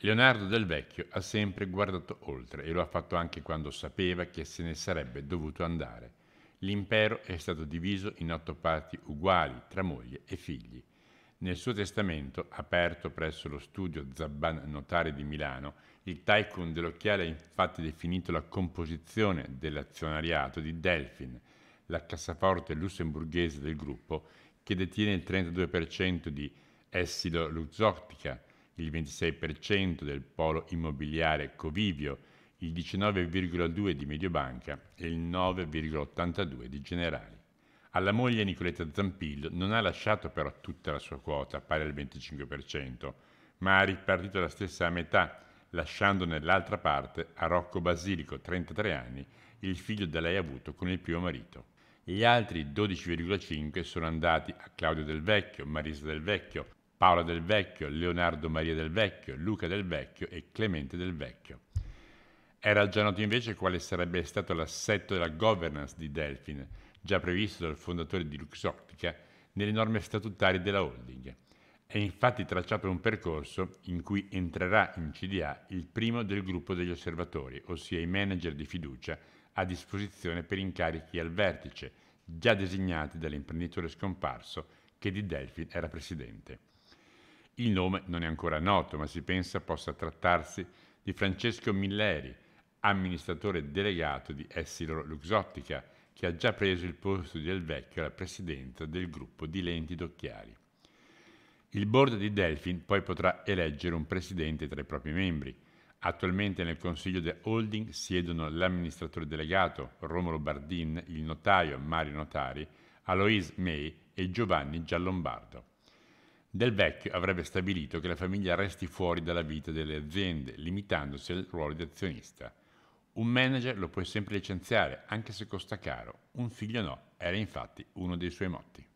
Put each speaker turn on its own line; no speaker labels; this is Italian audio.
Leonardo Del Vecchio ha sempre guardato oltre e lo ha fatto anche quando sapeva che se ne sarebbe dovuto andare. L'impero è stato diviso in otto parti uguali tra moglie e figli. Nel suo testamento, aperto presso lo studio Zabban Notari di Milano, il tycoon dell'occhiale ha infatti definito la composizione dell'azionariato di Delphin, la cassaforte lussemburghese del gruppo che detiene il 32% di Essilo Luxottica, il 26% del polo immobiliare Covivio, il 19,2% di Mediobanca e il 9,82% di Generali. Alla moglie Nicoletta Zampillo non ha lasciato però tutta la sua quota, pari al 25%, ma ha ripartito la stessa a metà, lasciando nell'altra parte a Rocco Basilico, 33 anni, il figlio da lei avuto con il primo marito. Gli altri 12,5 sono andati a Claudio Del Vecchio, Marisa Del Vecchio, Paola del Vecchio, Leonardo Maria del Vecchio, Luca del Vecchio e Clemente del Vecchio. Era già noto invece quale sarebbe stato l'assetto della governance di Delphin, già previsto dal fondatore di Luxottica nelle norme statutarie della holding. È infatti tracciato un percorso in cui entrerà in CDA il primo del gruppo degli osservatori, ossia i manager di fiducia a disposizione per incarichi al vertice, già designati dall'imprenditore scomparso che di Delphin era presidente. Il nome non è ancora noto, ma si pensa possa trattarsi di Francesco Milleri, amministratore delegato di Essilor Luxottica, che ha già preso il posto di El vecchio alla presidenza del gruppo di Lenti d'Occhiali. Il board di Delphin poi potrà eleggere un presidente tra i propri membri. Attualmente nel consiglio del holding siedono l'amministratore delegato Romolo Bardin, il notaio Mario Notari, Alois May e Giovanni Giallombardo. Del Vecchio avrebbe stabilito che la famiglia resti fuori dalla vita delle aziende, limitandosi al ruolo di azionista. Un manager lo puoi sempre licenziare, anche se costa caro. Un figlio no, era infatti uno dei suoi motti.